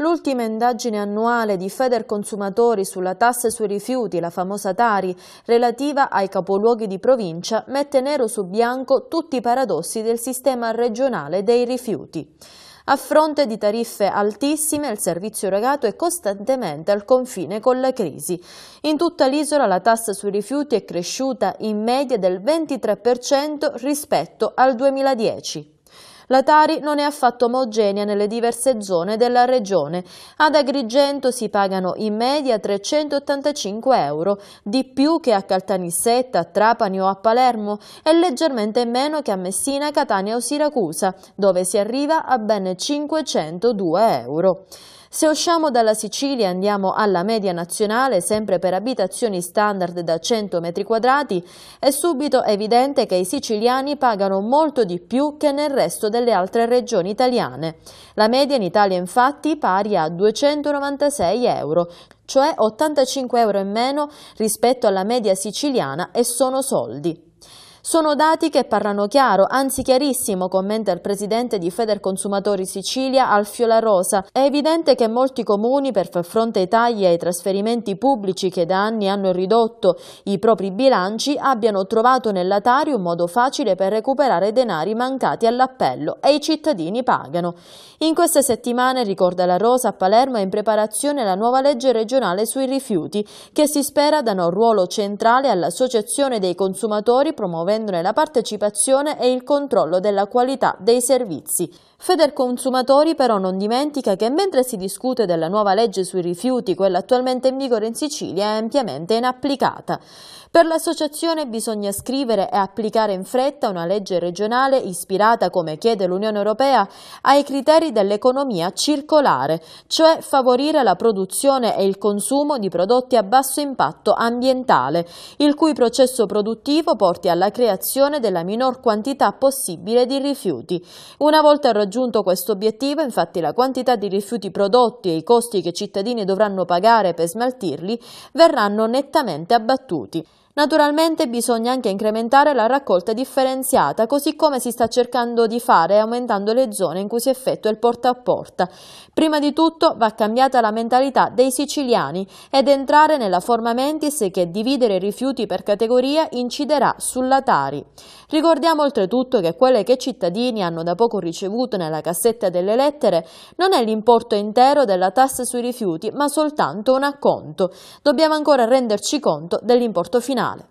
L'ultima indagine annuale di Feder Consumatori sulla tassa sui rifiuti, la famosa Tari, relativa ai capoluoghi di provincia, mette nero su bianco tutti i paradossi del sistema regionale dei rifiuti. A fronte di tariffe altissime, il servizio regato è costantemente al confine con la crisi. In tutta l'isola la tassa sui rifiuti è cresciuta in media del 23% rispetto al 2010. La Tari non è affatto omogenea nelle diverse zone della regione. Ad Agrigento si pagano in media 385 euro, di più che a Caltanissetta, a Trapani o a Palermo e leggermente meno che a Messina, Catania o Siracusa, dove si arriva a ben 502 euro. Se usciamo dalla Sicilia e andiamo alla media nazionale, sempre per abitazioni standard da 100 m2, è subito evidente che i siciliani pagano molto di più che nel resto delle altre regioni italiane. La media in Italia infatti pari a 296 euro, cioè 85 euro in meno rispetto alla media siciliana e sono soldi. Sono dati che parlano chiaro, anzi chiarissimo, commenta il presidente di Feder Consumatori Sicilia Alfio La Rosa. È evidente che molti comuni per far fronte ai tagli e ai trasferimenti pubblici che da anni hanno ridotto i propri bilanci abbiano trovato nell'Atari un modo facile per recuperare denari mancati all'appello e i cittadini pagano. In queste settimane, ricorda La Rosa, a Palermo è in preparazione la nuova legge regionale sui rifiuti che si spera danno un ruolo centrale all'Associazione dei consumatori promuovendo promuovendone la partecipazione e il controllo della qualità dei servizi. Federconsumatori però non dimentica che mentre si discute della nuova legge sui rifiuti, quella attualmente in vigore in Sicilia è ampiamente inapplicata. Per l'associazione bisogna scrivere e applicare in fretta una legge regionale ispirata, come chiede l'Unione Europea, ai criteri dell'economia circolare, cioè favorire la produzione e il consumo di prodotti a basso impatto ambientale, il cui processo produttivo porti alla creazione creazione della minor quantità possibile di rifiuti. Una volta raggiunto questo obiettivo, infatti, la quantità di rifiuti prodotti e i costi che i cittadini dovranno pagare per smaltirli verranno nettamente abbattuti. Naturalmente bisogna anche incrementare la raccolta differenziata, così come si sta cercando di fare aumentando le zone in cui si effettua il porta a porta. Prima di tutto va cambiata la mentalità dei siciliani ed entrare nella forma mentis che dividere i rifiuti per categoria inciderà sulla Tari. Ricordiamo oltretutto che quelle che i cittadini hanno da poco ricevuto nella cassetta delle lettere non è l'importo intero della tassa sui rifiuti, ma soltanto un acconto. Dobbiamo ancora renderci conto dell'importo finale Finale.